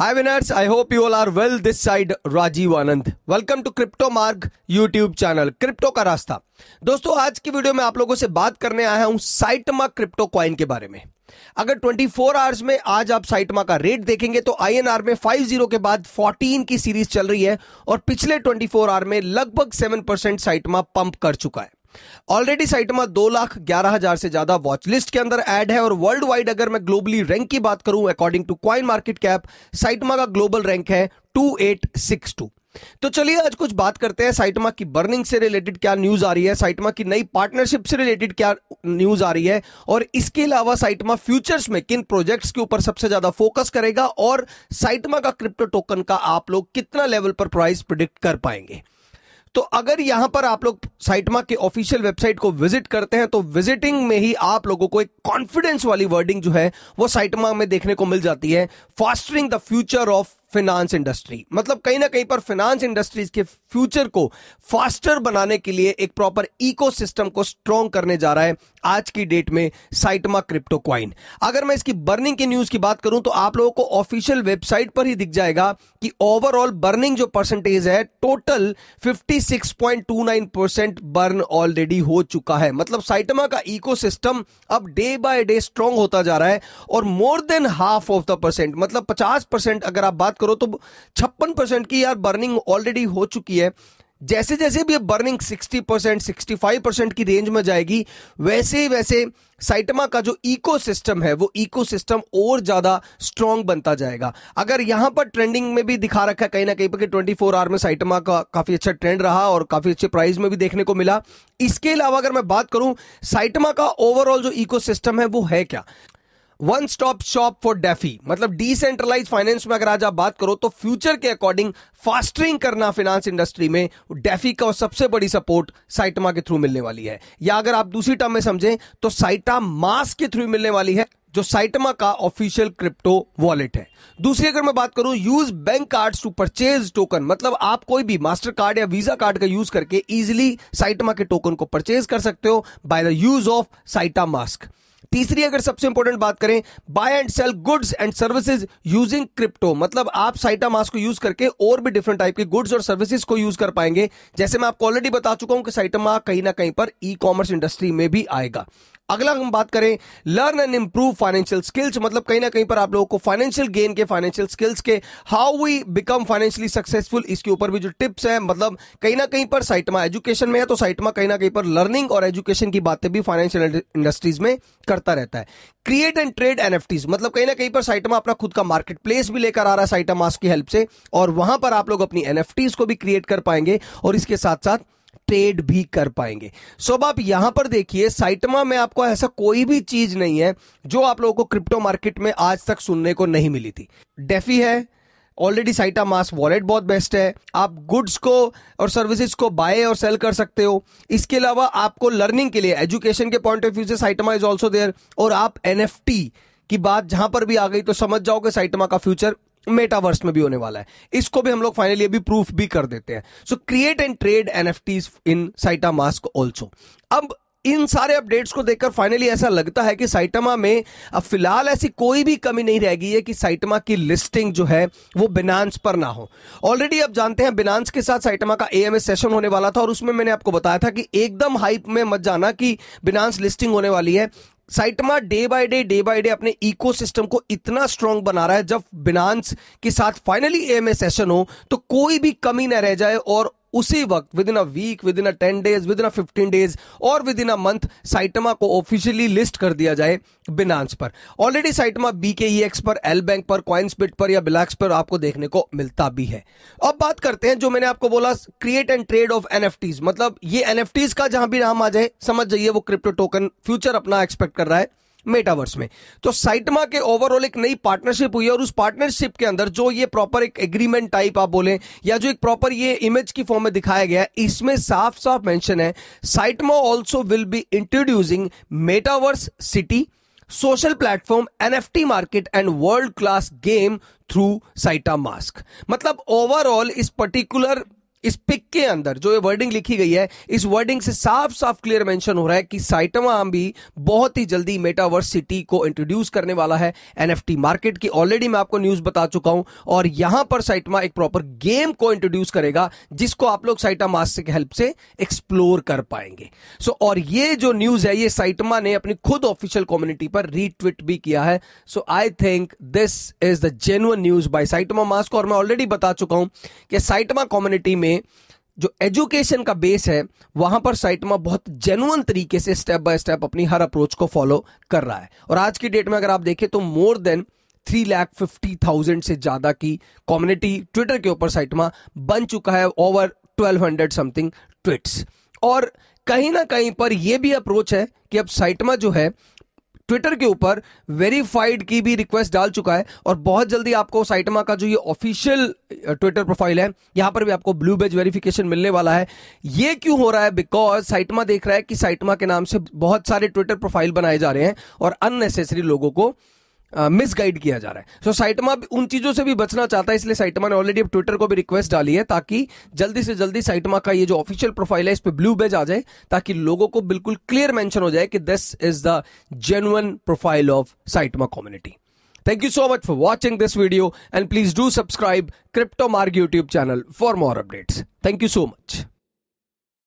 Hi winners, I hope you all are well. This side Rajiv Anand. Welcome to Crypto Mark YouTube channel. Crypto का रास्ता दोस्तों आज की video में आप लोगों से बात करने आया हूं साइटमा क्रिप्टो क्वाइन के बारे में अगर 24 आवर्स में आज आप साइटमा का रेट देखेंगे तो आई में 50 के बाद 14 की सीरीज चल रही है और पिछले 24 आवर में लगभग 7 परसेंट साइटमा पंप कर चुका है ऑलरेडी साइटमा दो लाख ग्यारह हजार से ज्यादा वॉचलिस्ट के अंदर एड है और वर्ल्ड वाइड अगर मैं ग्लोबली रैंक की बात करूं according to coin market cap Saitama का ग्लोबल रैंक है टू तो चलिए आज कुछ बात करते हैं साइटमा की बर्निंग से रिलेटेड क्या न्यूज आ रही है साइटमा की नई पार्टनरशिप से रिलेटेड क्या न्यूज आ रही है और इसके अलावा साइटमा फ्यूचर्स में किन प्रोजेक्ट्स के ऊपर सबसे ज्यादा फोकस करेगा और साइटमा का क्रिप्टो टोकन का आप लोग कितना लेवल पर प्राइस प्रिडिक्ट कर पाएंगे तो अगर यहां पर आप लोग साइटमा के ऑफिशियल वेबसाइट को विजिट करते हैं तो विजिटिंग में ही आप लोगों को एक कॉन्फिडेंस वाली वर्डिंग जो है वो साइटमा में देखने को मिल जाती है fostering the future of finance industry मतलब कहीं ना कहीं पर फिनांस इंडस्ट्रीज के फ्यूचर को फास्टर बनाने के लिए एक प्रॉपर इकोसिस्टम को स्ट्रॉन्ग करने जा रहा है आज की डेट में साइटमा क्रिप्टो क्वाइन अगर मैं इसकी बर्निंग की न्यूज की बात करूं तो आप लोगों को ऑफिशियल वेबसाइट पर ही दिख जाएगा कि ओवरऑल बर्निंग जो परसेंटेज है टोटल 56.29 परसेंट बर्न ऑलरेडी हो चुका है मतलब साइटमा का इको अब डे बाय डे स्ट्रॉन्ग होता जा रहा है और more than half of the percent मतलब पचास परसेंट अगर आप बात करो तो छप्पन परसेंट की यार बर्निंग ऑलरेडी हो चुकी है जैसे जैसे भी बर्निंग 60 परसेंट सिक्सटी परसेंट की रेंज में जाएगी वैसे ही वैसे साइटमा का जो इकोसिस्टम है वो इकोसिस्टम और ज़्यादा स्ट्रांग बनता जाएगा अगर यहां पर ट्रेंडिंग में भी दिखा रखा है कहीं ना कहीं पर कि 24 आवर में साइटमा का काफ़ी अच्छा ट्रेंड रहा और काफ़ी अच्छे प्राइस में भी देखने को मिला इसके अलावा अगर मैं बात करूं साइटमा का ओवरऑल जो इको है वो है क्या one stop shop for DeFi मतलब डिसेंट्रलाइज फाइनेंस में अगर आज आप बात करो तो फ्यूचर के अकॉर्डिंग फास्टरिंग करना फाइनेंस इंडस्ट्री में डेफी का सबसे बड़ी सपोर्ट साइटमा के थ्रू मिलने वाली है या अगर आप दूसरी टर्म में समझें तो साइटा मास के थ्रू मिलने वाली है जो साइटमा का ऑफिशियल क्रिप्टो वॉलेट है दूसरी अगर मैं बात करूं use bank card to purchase token मतलब आप कोई भी मास्टर कार्ड या वीजा कार्ड का यूज करके इजिली साइटमा के टोकन को परचेज कर सकते हो by the use of Saita mask तीसरी अगर सबसे इंपॉर्टेंट बात करें buy and sell goods and services using crypto मतलब आप साइटा मास्क को यूज करके और भी डिफरेंट टाइप के गुड्स और सर्विसेज को यूज कर पाएंगे जैसे मैं आपको ऑलरेडी बता चुका हूं कि साइटमा कहीं ना कहीं पर ई कॉमर्स इंडस्ट्री में भी आएगा अगला हम बात करें learn and improve financial skills मतलब कहीं ना कहीं पर आप लोगों को फाइनेंशियल गेन के फाइनेंशियल स्किल्स के how we become financially successful इसके ऊपर भी जो टिप्स हैं मतलब कहीं ना कहीं पर साइटमा एजुकेशन में है तो साइटमा कहीं ना कहीं पर लर्निंग और एजुकेशन की बातें भी फाइनेंशियल इंडस्ट्रीज में करता रहता है क्रिएट एंड ट्रेड एन मतलब कहीं ना कहीं पर साइटमा अपना खुद का मार्केट प्लेस भी लेकर आ रहा है साइटमा की हेल्प से और वहां पर आप लोग अपनी एन को भी क्रिएट कर पाएंगे और इसके साथ साथ ट्रेड भी कर पाएंगे सो so, अब आप यहां पर देखिए साइटमा में आपको ऐसा कोई भी चीज नहीं है जो आप लोगों को क्रिप्टो मार्केट में आज तक सुनने को नहीं मिली थी डेफी है ऑलरेडी साइटा मास वॉलेट बहुत बेस्ट है आप गुड्स को और सर्विसेज को बाय और सेल कर सकते हो इसके अलावा आपको लर्निंग के लिए एजुकेशन के पॉइंट ऑफ व्यू से साइटमा इज ऑल्सो देयर और आप एन की बात जहां पर भी आ गई तो समझ जाओ कि साइटमा का फ्यूचर मेटावर्स में भी होने वाला है इसको भी हम लोग फाइनली अभी प्रूफ भी कर देते हैं so create and trade N in Saita mask also अब इन सारे अपडेट्स को देखकर फाइनली ऐसा लगता है कि साइटमा में अब फिलहाल ऐसी कोई भी कमी नहीं रह गई है कि साइटमा की लिस्टिंग जो है वो बिनांस पर ना हो ऑलरेडी आप जानते हैं बिनांस के साथ साइटमा का एएमएस सेशन होने वाला था और उसमें मैंने आपको बताया था कि एकदम हाइप में मत जाना कि बिनांस लिस्टिंग होने वाली है Saitama day by day day by day अपने इकोसिस्टम को इतना स्ट्रांग बना रहा है जब बिनांस के साथ फाइनली एम सेशन हो तो कोई भी कमी ना रह जाए और उसी वक्त within a week within a ten days within a fifteen days और within a month Saitama को ऑफिशियली लिस्ट कर दिया जाए बिनांस पर ऑलरेडी साइटमा बी एक्स पर एल बैंक पर बिट पर या बिलैक्स पर आपको देखने को मिलता भी है अब बात करते हैं जो मैंने आपको बोला create and trade of N मतलब ये एन का जहां भी नाम आ जाए समझ जाइए वो क्रिप्टो टोकन फ्यूचर अपना एक्सपेक्ट कर रहा है मेटावर्स में तो साइटमा के ओवरऑल एक नई पार्टनरशिप हुई है और उस पार्टनरशिप के अंदर जो ये प्रॉपर एक एग्रीमेंट टाइप आप बोले या जो एक प्रॉपर ये इमेज की फॉर्म में दिखाया गया है इसमें साफ साफ मेंशन है Saitama also will be introducing metaverse city social platform NFT market and world class game through Saita mask मतलब ओवरऑल इस पर्टिकुलर इस पिक के अंदर जो ये वर्डिंग लिखी गई है इस वर्डिंग से साफ साफ क्लियर मेंशन हो रहा है कि साइटमा आम भी बहुत ही जल्दी मेटावर्स सिटी को इंट्रोड्यूस करने वाला है एनएफटी मार्केट की ऑलरेडी मैं आपको न्यूज बता चुका हूं और यहां पर साइटमा एक प्रॉपर गेम को इंट्रोड्यूस करेगा जिसको आप लोग साइटमा की हेल्प से एक्सप्लोर कर पाएंगे सो so, और ये जो न्यूज है ये साइटमा ने अपनी खुद ऑफिशियल कम्युनिटी पर रीट्वीट भी किया है so I think this is the genuine news by Saitama mask और मैं ऑलरेडी बता चुका हूं कि साइटमा कम्युनिटी में में जो एजुकेशन का बेस है वहां पर साइटमा बहुत जेनुअन तरीके से स्टेप बाय स्टेप अपनी हर अप्रोच को फॉलो कर रहा है और आज की डेट में अगर आप देखें तो more than three lakh fifty thousand से ज्यादा की कम्युनिटी ट्विटर के ऊपर साइटमा बन चुका है over twelve hundred something tweets और कहीं ना कहीं पर यह भी अप्रोच है कि अब साइटमा जो है ट्विटर के ऊपर वेरीफाइड की भी रिक्वेस्ट डाल चुका है और बहुत जल्दी आपको साइटमा का जो ये ऑफिशियल ट्विटर प्रोफाइल है यहां पर भी आपको ब्लू बेज वेरिफिकेशन मिलने वाला है ये क्यों हो रहा है बिकॉज साइटमा देख रहा है कि साइटमा के नाम से बहुत सारे ट्विटर प्रोफाइल बनाए जा रहे हैं और अननेसेसरी लोगों को मिसगाइड किया जा रहा है सो so, साइटमा उन चीजों से भी बचना चाहता है इसलिए साइटमा ने ऑलरेडी अब ट्विटर को भी रिक्वेस्ट डाली है ताकि जल्दी से जल्दी साइटमा का ये जो ऑफिशियल प्रोफाइल है इस पर ब्लू बेज आ जाए ताकि लोगों को बिल्कुल क्लियर मेंशन हो जाए कि this is the genuine profile of Saitama community thank you so much for watching this video and please do subscribe crypto Mark YouTube channel for more updates thank you so much